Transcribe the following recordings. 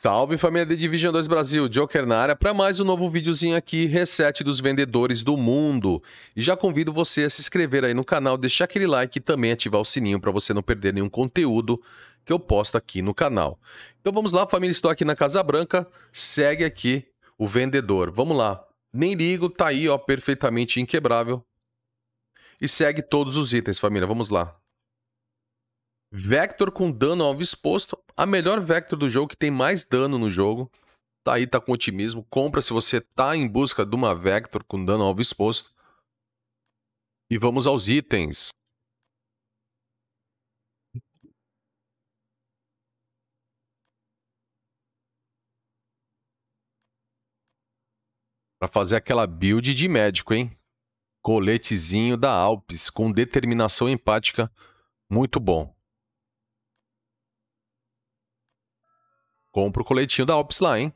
Salve família The Division 2 Brasil, Joker na área para mais um novo videozinho aqui, reset dos vendedores do mundo. E já convido você a se inscrever aí no canal, deixar aquele like e também ativar o sininho para você não perder nenhum conteúdo que eu posto aqui no canal. Então vamos lá família, estou aqui na Casa Branca, segue aqui o vendedor, vamos lá. Nem ligo, tá aí ó, perfeitamente inquebrável. E segue todos os itens família, vamos lá. Vector com dano alvo exposto, a melhor Vector do jogo, que tem mais dano no jogo. Tá aí, tá com otimismo. Compra se você tá em busca de uma Vector com dano alvo exposto. E vamos aos itens. Pra fazer aquela build de médico, hein? Coletezinho da Alpes, com determinação empática. Muito bom. Compra o coletinho da Ops lá, hein?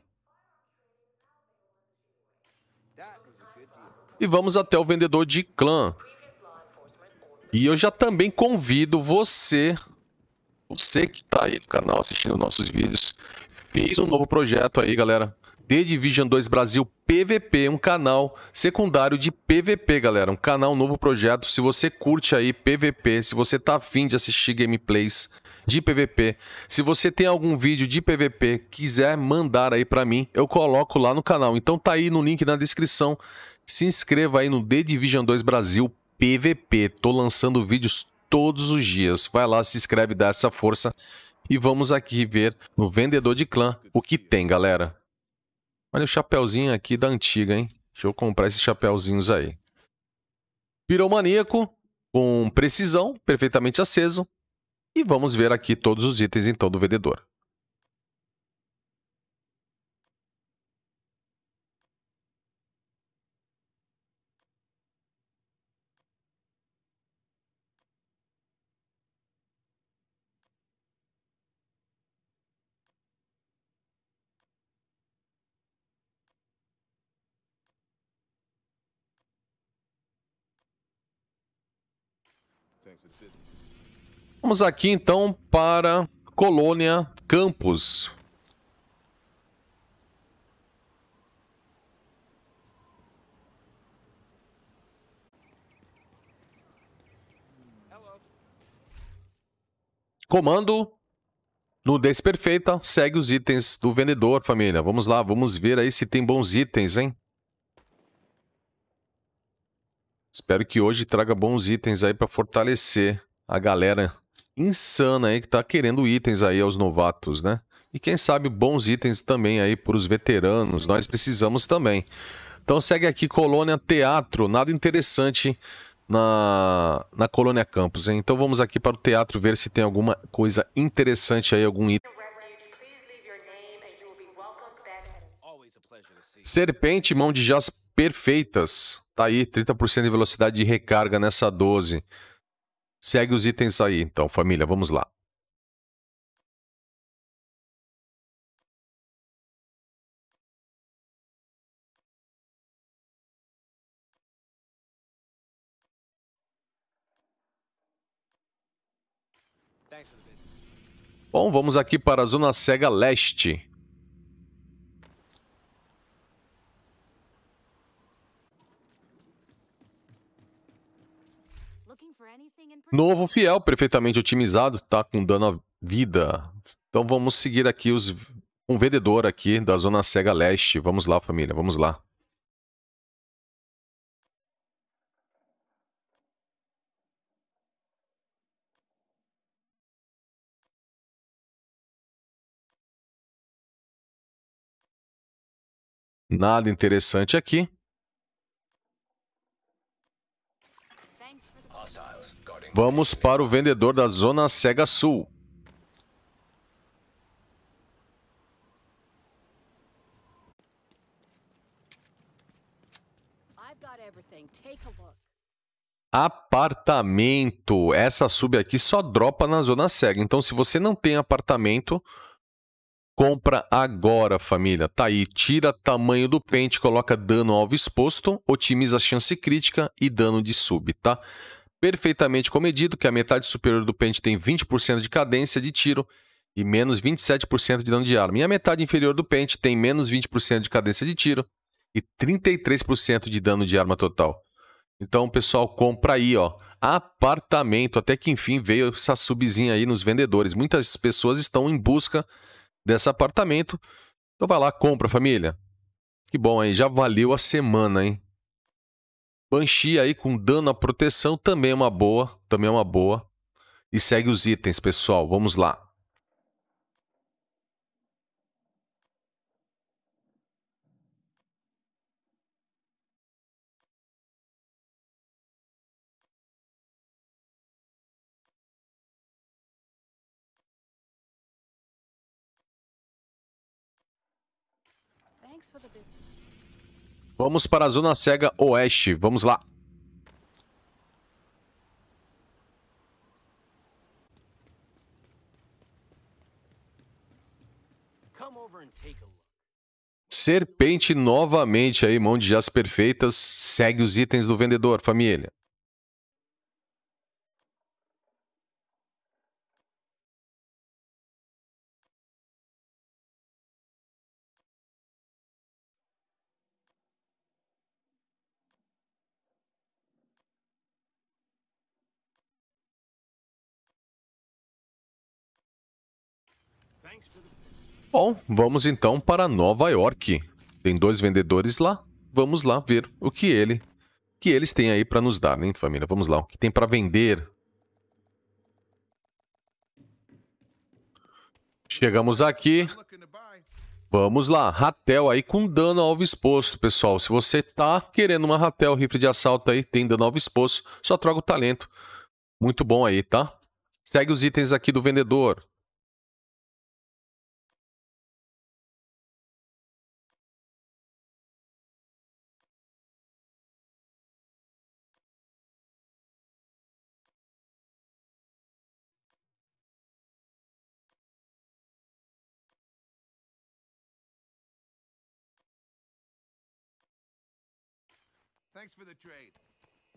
E vamos até o vendedor de clã. E eu já também convido você, você que está aí no canal assistindo nossos vídeos, fiz um novo projeto aí, galera. The Division 2 Brasil PVP, um canal secundário de PVP, galera. Um canal, um novo projeto. Se você curte aí PVP, se você tá afim de assistir gameplays de PVP. Se você tem algum vídeo de PVP, quiser mandar aí para mim, eu coloco lá no canal. Então tá aí no link na descrição. Se inscreva aí no The Division 2 Brasil PVP. Tô lançando vídeos todos os dias. Vai lá, se inscreve, dá essa força. E vamos aqui ver no vendedor de clã o que tem, galera. Olha o chapéuzinho aqui da antiga, hein? Deixa eu comprar esses chapéuzinhos aí. Piromaníaco, com precisão, perfeitamente aceso. E vamos ver aqui todos os itens então do vendedor. Thanks for business. Vamos aqui então para Colônia Campos. Comando no Desperfeita, segue os itens do vendedor, família. Vamos lá, vamos ver aí se tem bons itens, hein? Espero que hoje traga bons itens aí para fortalecer a galera insana aí que tá querendo itens aí aos novatos, né? E quem sabe bons itens também aí para os veteranos, nós precisamos também. Então segue aqui Colônia Teatro, nada interessante na, na Colônia Campos, hein? Então vamos aqui para o teatro ver se tem alguma coisa interessante aí, algum item. Serpente, mão de jazz perfeitas. Tá aí, 30% de velocidade de recarga nessa 12. Segue os itens aí, então, família, vamos lá. Bom, vamos aqui para a Zona Cega Leste. Novo fiel, perfeitamente otimizado, tá com dano à vida. Então vamos seguir aqui os um vendedor aqui da zona cega leste. Vamos lá, família, vamos lá. Nada interessante aqui. Vamos para o vendedor da Zona Cega Sul. Apartamento. Essa sub aqui só dropa na Zona Cega. Então, se você não tem apartamento, Compra agora, família. Tá aí, tira tamanho do pente, coloca dano alvo exposto, otimiza a chance crítica e dano de sub, tá? Perfeitamente comedido, que a metade superior do pente tem 20% de cadência de tiro e menos 27% de dano de arma. E a metade inferior do pente tem menos 20% de cadência de tiro e 33% de dano de arma total. Então, pessoal, compra aí, ó. Apartamento, até que enfim veio essa subzinha aí nos vendedores. Muitas pessoas estão em busca desse apartamento. Então vai lá, compra, família. Que bom aí, já valeu a semana, hein? Banshee aí com dano à proteção também é uma boa, também é uma boa. E segue os itens, pessoal. Vamos lá. É Vamos para a Zona Cega Oeste. Vamos lá. Serpente novamente aí, mão de jazz perfeitas. Segue os itens do vendedor, família. Bom, vamos então para Nova York. Tem dois vendedores lá. Vamos lá ver o que ele que eles têm aí para nos dar, né, família? Vamos lá, o que tem para vender? Chegamos aqui. Vamos lá, ratel aí com dano alvo exposto, pessoal. Se você tá querendo uma ratel, rifle de assalto aí, tem dano alvo exposto, só troca o talento. Muito bom aí, tá? Segue os itens aqui do vendedor.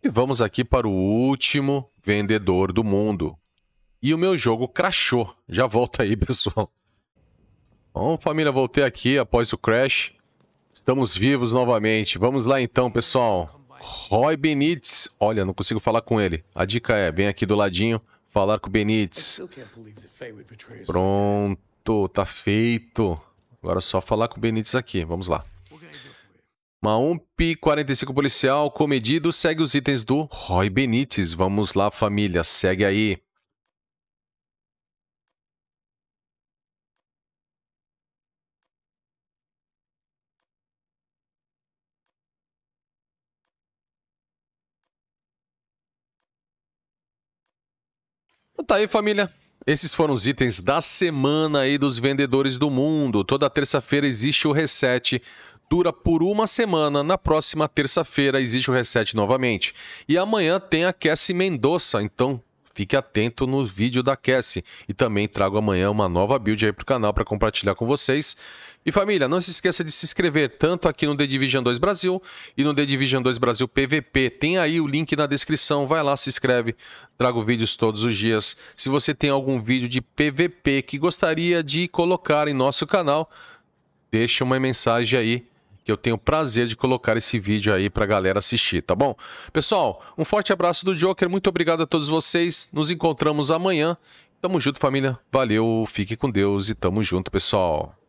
E vamos aqui para o último vendedor do mundo. E o meu jogo crashou. Já volta aí, pessoal. Bom, família, voltei aqui após o crash. Estamos vivos novamente. Vamos lá então, pessoal. Roy Benítez. Olha, não consigo falar com ele. A dica é, vem aqui do ladinho, falar com o Benítez. Pronto, tá feito. Agora é só falar com o Benítez aqui. Vamos lá. Uma UMP 45 policial comedido segue os itens do Roy Benites. Vamos lá, família, segue aí. Então tá aí, família. Esses foram os itens da semana aí dos vendedores do mundo. Toda terça-feira existe o reset. Dura por uma semana, na próxima terça-feira existe o reset novamente. E amanhã tem a Cassie Mendonça, então Fique atento no vídeo da Cassie. E também trago amanhã uma nova build aí para o canal para compartilhar com vocês. E família, não se esqueça de se inscrever tanto aqui no The Division 2 Brasil e no The Division 2 Brasil PVP. Tem aí o link na descrição, vai lá, se inscreve. Trago vídeos todos os dias. Se você tem algum vídeo de PVP que gostaria de colocar em nosso canal, deixa uma mensagem aí que eu tenho prazer de colocar esse vídeo aí pra galera assistir, tá bom? Pessoal, um forte abraço do Joker, muito obrigado a todos vocês. Nos encontramos amanhã. Tamo junto, família. Valeu, fique com Deus e tamo junto, pessoal.